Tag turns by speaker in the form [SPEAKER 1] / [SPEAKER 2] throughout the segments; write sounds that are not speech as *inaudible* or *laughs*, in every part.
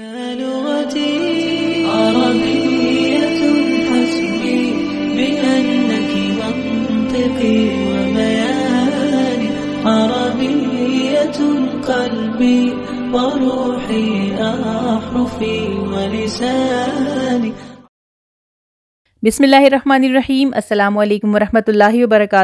[SPEAKER 1] لغتي عربية حسبي بأنك منطقي وبياني
[SPEAKER 2] عربية قلبي وروحي أحرفي ولساني बिसमीम अल्लाम वरहमल वबरक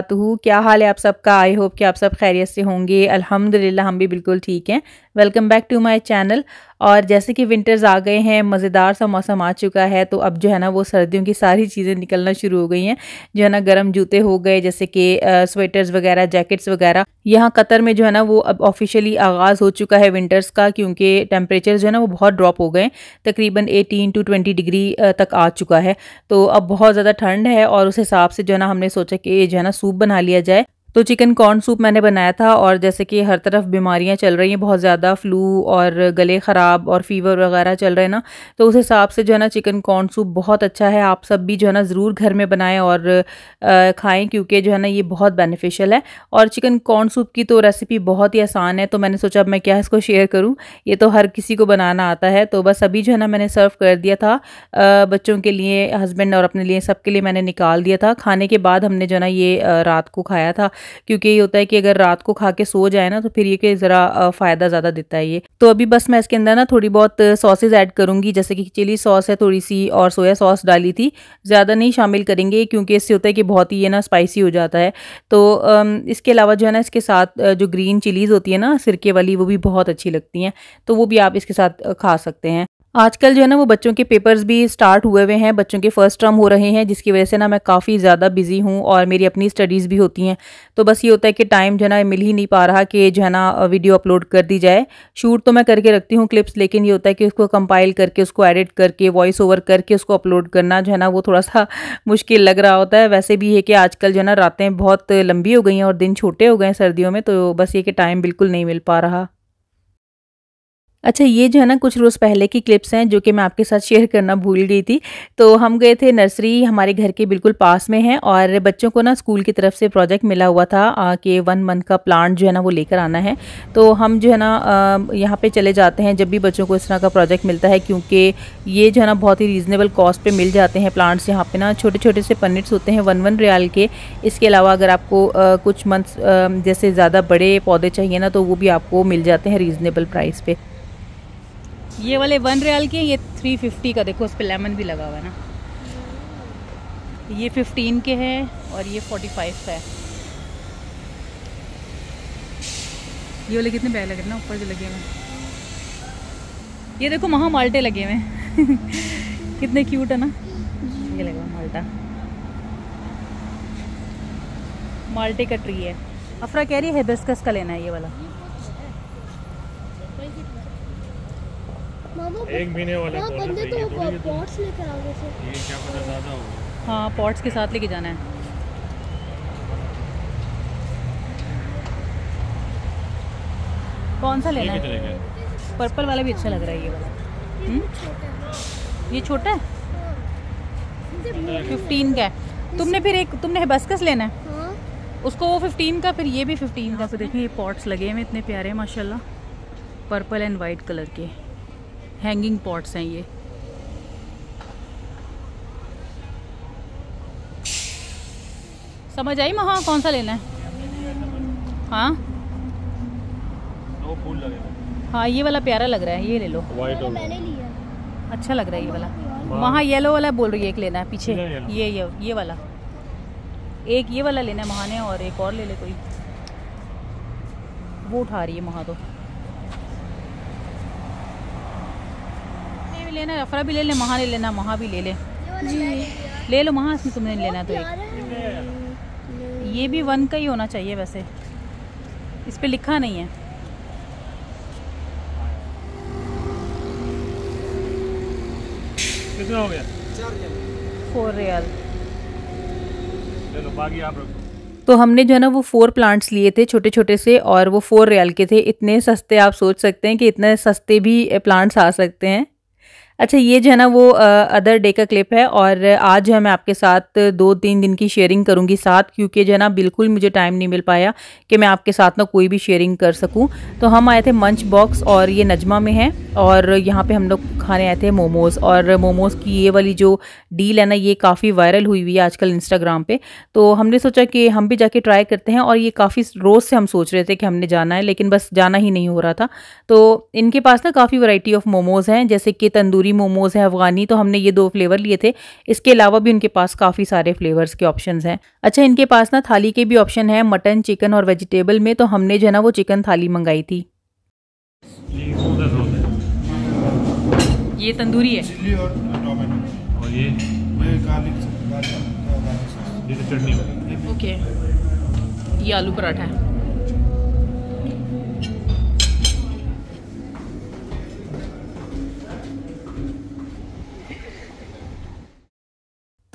[SPEAKER 2] क्या हाल है आप सबका आई होप कि आप सब खैरियत से होंगे अल्हम्दुलिल्लाह हम भी बिल्कुल ठीक हैं welcome back to my channel और जैसे कि विंटर्स आ गए हैं मज़ेदार सा मौसम आ चुका है तो अब जो है ना वो सर्दियों की सारी चीज़ें निकलना शुरू हो गई हैं जो है ना गर्म जूते हो गए जैसे कि स्वेटर्स वगैरह जैकेट्स वगैरह यहाँ कतर में जो है ना वो अब ऑफिशियली आगाज़ हो चुका है विंटर्स का क्योंकि टेम्परेचर जो है ना वो बहुत ड्रॉप हो गए तकरीबन एटीन टू ट्वेंटी डिग्री तक आ चुका है तो अब बहुत ज़्यादा ठंड है और उस हिसाब से जो है ना हमने सोचा कि जो है ना सूप बना लिया जाए तो चिकन कॉर्न सूप मैंने बनाया था और जैसे कि हर तरफ बीमारियां चल रही हैं बहुत ज़्यादा फ्लू और गले ख़राब और फीवर वगैरह चल रहे हैं ना तो उस हिसाब से जो है ना चिकन कॉर्न सूप बहुत अच्छा है आप सब भी जो है ना ज़रूर घर में बनाएं और खाएं क्योंकि जो है ना ये बहुत बेनिफिशियल है और चिकन कॉर्न सूप की तो रेसिपी बहुत ही आसान है तो मैंने सोचा मैं क्या इसको शेयर करूँ ये तो हर किसी को बनाना आता है तो बस अभी जो है ना मैंने सर्व कर दिया था बच्चों के लिए हस्बैंड और अपने लिए सब लिए मैंने निकाल दिया था खाने के बाद हमने जो है ना ये रात को खाया था क्योंकि ये होता है कि अगर रात को खा के सो जाए ना तो फिर ये कि ज़रा फ़ायदा ज़्यादा देता है ये तो अभी बस मैं इसके अंदर ना थोड़ी बहुत सॉसेज ऐड करूँगी जैसे कि चिली सॉस है थोड़ी सी और सोया सॉस डाली थी ज़्यादा नहीं शामिल करेंगे क्योंकि इससे होता है कि बहुत ही ये ना स्पाइसी हो जाता है तो इसके अलावा जो है ना इसके साथ जो ग्रीन चिलीज़ होती है ना सिरके वाली वो भी बहुत अच्छी लगती हैं तो वो भी आप इसके साथ खा सकते हैं आजकल जो है ना वो बच्चों के पेपर्स भी स्टार्ट हुए हुए हैं बच्चों के फर्स्ट टर्म हो रहे हैं जिसकी वजह से ना मैं काफ़ी ज़्यादा बिजी हूँ और मेरी अपनी स्टडीज़ भी होती हैं तो बस ये होता है कि टाइम जो है ना मिल ही नहीं पा रहा कि जो है ना वीडियो अपलोड कर दी जाए शूट तो मैं करके रखती हूँ क्लिप्स लेकिन ये होता है कि उसको कंपाइल करके उसको एडिट करके वॉइस ओवर करके उसको अपलोड करना जो है ना वो थोड़ा सा *laughs* मुश्किल लग रहा होता है वैसे भी है कि आजकल जो है ना रातें बहुत लंबी हो गई हैं और दिन छोटे हो गए हैं सर्दियों में तो बस ये कि टाइम बिल्कुल नहीं मिल पा रहा अच्छा ये जो है ना कुछ रोज़ पहले की क्लिप्स हैं जो कि मैं आपके साथ शेयर करना भूल गई थी तो हम गए थे नर्सरी हमारे घर के बिल्कुल पास में है और बच्चों को ना स्कूल की तरफ से प्रोजेक्ट मिला हुआ था कि वन मंथ का प्लांट जो है ना वो लेकर आना है तो हम जो है ना यहाँ पे चले जाते हैं जब भी बच्चों को इस तरह का प्रोजेक्ट मिलता है क्योंकि ये जो है ना बहुत ही रीज़नेबल कॉस्ट पर मिल जाते हैं प्लांट्स यहाँ पर ना छोटे छोटे से पनिट्स होते हैं वन वन रियाल के इसके अलावा अगर आपको कुछ मंथ्स जैसे ज़्यादा बड़े पौधे चाहिए ना तो वो भी आपको मिल जाते हैं रीज़नेबल प्राइस पर
[SPEAKER 1] ये वाले वन रियाल के ये थ्री फिफ्टी का देखो उस पर लेमन भी लगा हुआ है ना ये फिफ्टीन के हैं और ये फोर्टी फाइव का है ये वाले कितने बैग लगे ना ऊपर जो लगे हुए ये देखो वहाँ माल्टे लगे हुए हैं *laughs* कितने क्यूट है ना ये लगा माल्टा माल्टे का ट्री है अफरा कह रही है हिबिस्कस का लेना है ये वाला एक महीने वाला तो तो। हाँ पॉट्स के साथ लेके जाना है कौन सा लेना है पर्पल वाला भी अच्छा लग रहा है ये वाला ये हम्म? छोटा है फिफ्टीन हाँ। का है तुमने फिर एक तुमने हिबस्कस लेना है हाँ। उसको वो फिफ्टीन का फिर ये भी फिफ्टीन का तो देखिए ये पॉट्स लगे हैं इतने प्यारे माशाल्लाह पर्पल एंड वाइट कलर के हैंगिंग पॉट्स हैं ये समझ आई महा कौन सा लेना है हाँ हाँ ये वाला प्यारा लग रहा है ये ले लो अच्छा लग रहा है ये वाला वहाँ येलो हाँ, वाला बोल रही है एक लेना है पीछे ये ये ये वाला एक ये वाला लेना है महाने और एक और ले ले कोई वो उठा रही है महा तो भी लेना है अफरा भी ले ले महा ले लेना महा भी ले ले जी ले लो महा इसमें तुमने लेना तो एक ये भी वन का ही होना चाहिए वैसे इस पर लिखा नहीं है कितना हो गया फोर रियल
[SPEAKER 2] तो हमने जो है ना वो फोर प्लांट्स लिए थे छोटे छोटे से और वो फोर रियल के थे इतने सस्ते आप सोच सकते हैं कि इतने सस्ते भी प्लांट्स आ सकते हैं अच्छा ये जो है ना वो अदर डे का क्लिप है और आज जो है मैं आपके साथ दो तीन दिन की शेयरिंग करूँगी साथ क्योंकि जो है ना बिल्कुल मुझे टाइम नहीं मिल पाया कि मैं आपके साथ ना कोई भी शेयरिंग कर सकूँ तो हम आए थे मंच बॉक्स और ये नजमा में है और यहाँ पर हम लोग खाने आए थे मोमोज़ और मोमोज़ की ये वाली जो डील है ना ये काफ़ी वायरल हुई हुई है आजकल इंस्टाग्राम पर तो हमने सोचा कि हम भी जाके ट्राई करते हैं और ये काफ़ी रोज़ से हम सोच रहे थे कि हमने जाना है लेकिन बस जाना ही नहीं हो रहा था तो इनके पास ना काफ़ी वैरायटी ऑफ मोमोज़ हैं जैसे कि तंदूरी तंदूरी मोमोज़ हैं अफ़गानी तो हमने ये दो फ्लेवर लिए थे इसके अलावा भी उनके पास काफ़ी सारे फ्लेवर्स के ऑप्शन हैं अच्छा इनके पास ना थाली के भी ऑप्शन हैं मटन चिकन और वेजिटेबल में तो हमने जो है ना वो चिकन थाली मंगाई थी
[SPEAKER 1] ये तंदूरी है और ये गार्लिक तो चटनी ओके ये आलू पराठा है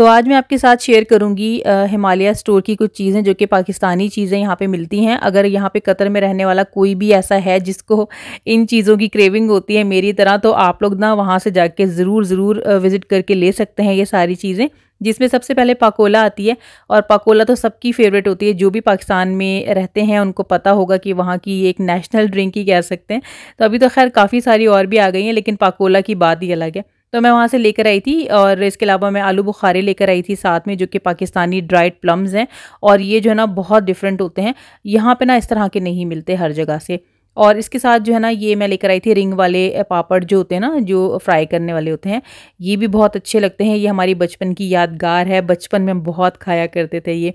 [SPEAKER 2] तो आज मैं आपके साथ शेयर करूंगी हिमालय स्टोर की कुछ चीज़ें जो कि पाकिस्तानी चीज़ें यहाँ पे मिलती हैं अगर यहाँ पे कतर में रहने वाला कोई भी ऐसा है जिसको इन चीज़ों की क्रेविंग होती है मेरी तरह तो आप लोग ना वहाँ से जाके ज़रूर ज़रूर विज़िट करके ले सकते हैं ये सारी चीज़ें जिसमें सबसे पहले पाकोला आती है और पाकोला तो सबकी फेवरेट होती है जो भी पाकिस्तान में रहते हैं उनको पता होगा कि वहाँ की एक नेशनल ड्रिंक ही कह सकते हैं तो अभी तो खैर काफ़ी सारी और भी आ गई हैं लेकिन पाकोला की बात ही अलग है तो मैं वहाँ से लेकर आई थी और इसके अलावा मैं आलू बुखारे लेकर आई थी साथ में जो कि पाकिस्तानी ड्राइड प्लम्स हैं और ये जो है ना बहुत डिफरेंट होते हैं यहाँ पे ना इस तरह के नहीं मिलते हर जगह से और इसके साथ जो है ना ये मैं लेकर आई थी रिंग वाले पापड़ जो होते हैं ना जो फ्राई करने वाले होते हैं ये भी बहुत अच्छे लगते हैं ये हमारी बचपन की यादगार है बचपन में हम बहुत खाया करते थे ये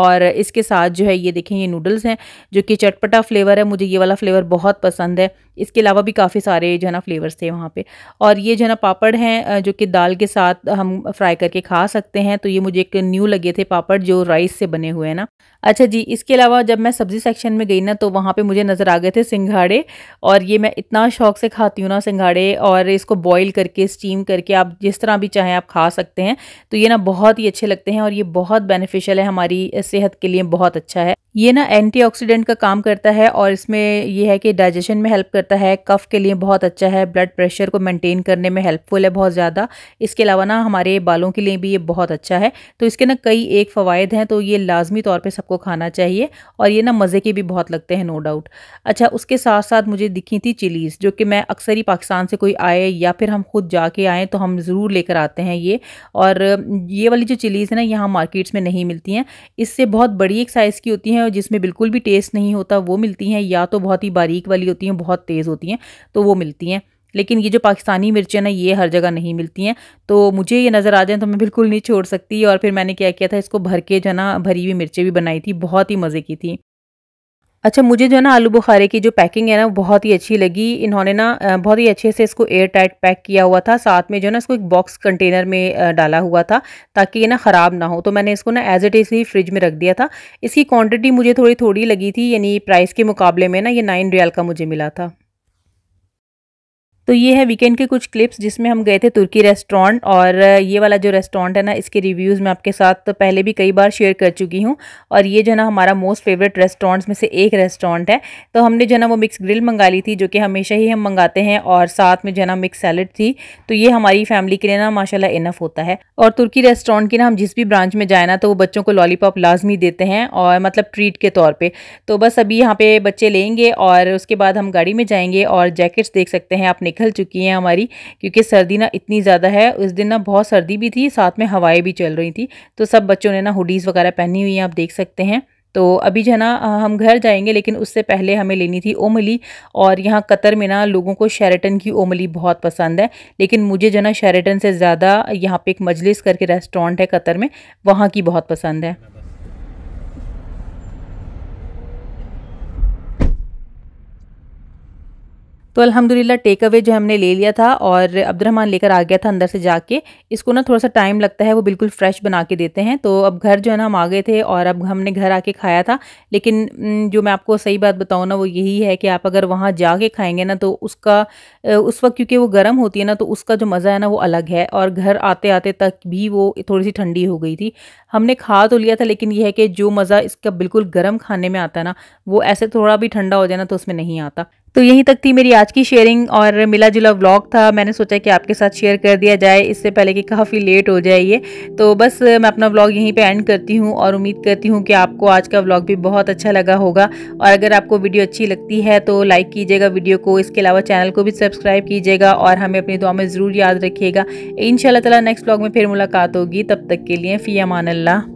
[SPEAKER 2] और इसके साथ जो है ये देखें ये नूडल्स हैं जो कि चटपटा फ्लेवर है मुझे ये वाला फ्लेवर बहुत पसंद है इसके अलावा भी काफ़ी सारे जो है ना फ्लेवर्स थे वहाँ पे और ये जो है ना पापड़ हैं जो कि दाल के साथ हम फ्राई करके खा सकते हैं तो ये मुझे एक न्यू लगे थे पापड़ जो राइस से बने हुए हैं ना अच्छा जी इसके अलावा जब मैं सब्ज़ी सेक्शन में गई ना तो वहाँ पे मुझे नज़र आ गए थे सिंघाड़े और ये मैं इतना शौक से खाती हूँ ना सिंघाड़े और इसको बॉयल करके स्टीम करके आप जिस तरह भी चाहें आप खा सकते हैं तो ये ना बहुत ही अच्छे लगते हैं और ये बहुत बेनिफिशियल है हमारी सेहत के लिए बहुत अच्छा है ये ना एंटीऑक्सीडेंट का काम करता है और इसमें ये है कि डाइजेशन में हेल्प करता है कफ़ के लिए बहुत अच्छा है ब्लड प्रेशर को मेंटेन करने में हेल्पफुल है बहुत ज़्यादा इसके अलावा ना हमारे बालों के लिए भी ये बहुत अच्छा है तो इसके ना कई एक फ़वाद हैं तो ये लाजमी तौर पर सबको खाना चाहिए और ये ना मज़े के भी बहुत लगते हैं नो डाउट अच्छा उसके साथ साथ मुझे दिखी थी चिलीज़ जो कि मैं अक्सर ही पाकिस्तान से कोई आए या फिर हम खुद जाके आएँ तो हम ज़रूर लेकर आते हैं ये और ये वाली जो चिलीज़ है ना यहाँ मार्केट्स में नहीं मिलती हैं इससे बहुत बड़ी एक साइज़ की होती हैं हैं और जिसमें बिल्कुल भी टेस्ट नहीं होता वो मिलती हैं या तो बहुत ही बारीक वाली होती हैं बहुत तेज़ होती हैं तो वो मिलती हैं लेकिन ये जो पाकिस्तानी मिर्चें ना ये हर जगह नहीं मिलती हैं तो मुझे ये नज़र आ जाए तो मैं बिल्कुल नहीं छोड़ सकती और फिर मैंने क्या किया था इसको भर के जो ना भरी हुई मिर्चें भी बनाई थी बहुत ही मज़े की थी अच्छा मुझे जो है ना आलू बुखारे की जो पैकिंग है ना बहुत ही अच्छी लगी इन्होंने ना बहुत ही अच्छे से इसको एयर टाइट पैक किया हुआ था साथ में जो है ना इसको एक बॉक्स कंटेनर में डाला हुआ था ताकि ये ना ख़राब ना हो तो मैंने इसको ना एज इट इज़ ही फ्रिज में रख दिया था इसकी क्वांटिटी मुझे थोड़ी थोड़ी लगी थी यानी प्राइस के मुकाबले में ना ये नाइन रियाल का मुझे मिला था तो ये है वीकेंड के कुछ क्लिप्स जिसमें हम गए थे तुर्की रेस्टोरेंट और ये वाला जो रेस्टोरेंट है ना इसके रिव्यूज़ मैं आपके साथ पहले भी कई बार शेयर कर चुकी हूँ और ये जो है ना हमारा मोस्ट फेवरेट रेस्टोरेंट्स में से एक रेस्टोरेंट है तो हमने जो है ना वो मिक्स ग्रिल मंगा ली थी जो कि हमेशा ही हम मंगाते हैं और साथ में जो है ना मिक्स सैलड थी तो ये हमारी फैमिली के लिए ना माशाला इनफ होता है और तुर्की रेस्टोरेंट की ना हम जिस भी ब्रांच में जाए ना तो वो बच्चों को लॉलीपॉप लाजमी देते हैं और मतलब ट्रीट के तौर पर तो बस अभी यहाँ पर बच्चे लेंगे और उसके बाद हम गाड़ी में जाएंगे और जैकेट्स देख सकते हैं आप निकल पिघल चुकी हैं हमारी क्योंकि सर्दी ना इतनी ज़्यादा है उस दिन ना बहुत सर्दी भी थी साथ में हवाएं भी चल रही थी तो सब बच्चों ने ना हुडीज़ वगैरह पहनी हुई हैं आप देख सकते हैं तो अभी जो है ना हम घर जाएंगे लेकिन उससे पहले हमें लेनी थी ओमली और यहाँ कतर में ना लोगों को शेरेटन की ओमली बहुत पसंद है लेकिन मुझे जो ना शेरेटन से ज़्यादा यहाँ पे एक मजलिस करके रेस्टोरेंट है कतर में वहाँ की बहुत पसंद है तो अल्हम्दुलिल्लाह टेक अवे जो हमने ले लिया था और अब्दुलरहमान लेकर आ गया था अंदर से जाके इसको ना थोड़ा सा टाइम लगता है वो बिल्कुल फ्रेश बना के देते हैं तो अब घर जो है ना हम आ गए थे और अब हमने घर आके खाया था लेकिन जो मैं आपको सही बात बताऊँ ना वो यही है कि आप अगर वहाँ के खाएंगे ना तो उसका उस वक्त क्योंकि वो गर्म होती है ना तो उसका जो मज़ा है ना वो अलग है और घर आते आते तक भी वो थोड़ी सी ठंडी हो गई थी हमने खा तो लिया था लेकिन यह है कि जो मज़ा इसका बिल्कुल गर्म खाने में आता है ना वो ऐसे थोड़ा भी ठंडा हो जाए ना तो उसमें नहीं आता तो यहीं तक थी मेरी आज की शेयरिंग और मिला जुला व्लॉग था मैंने सोचा कि आपके साथ शेयर कर दिया जाए इससे पहले कि काफ़ी लेट हो जाए ये तो बस मैं अपना व्लॉग यहीं पे एंड करती हूँ और उम्मीद करती हूँ कि आपको आज का व्लॉग भी बहुत अच्छा लगा होगा और अगर आपको वीडियो अच्छी लगती है तो लाइक कीजिएगा वीडियो को इसके अलावा चैनल को भी सब्सक्राइब कीजिएगा और हमें अपनी दुआ में ज़रूर याद रखिएगा इन शाला नेक्स्ट व्लॉग में फिर मुलाकात होगी तब तक के लिए फ़ी अमान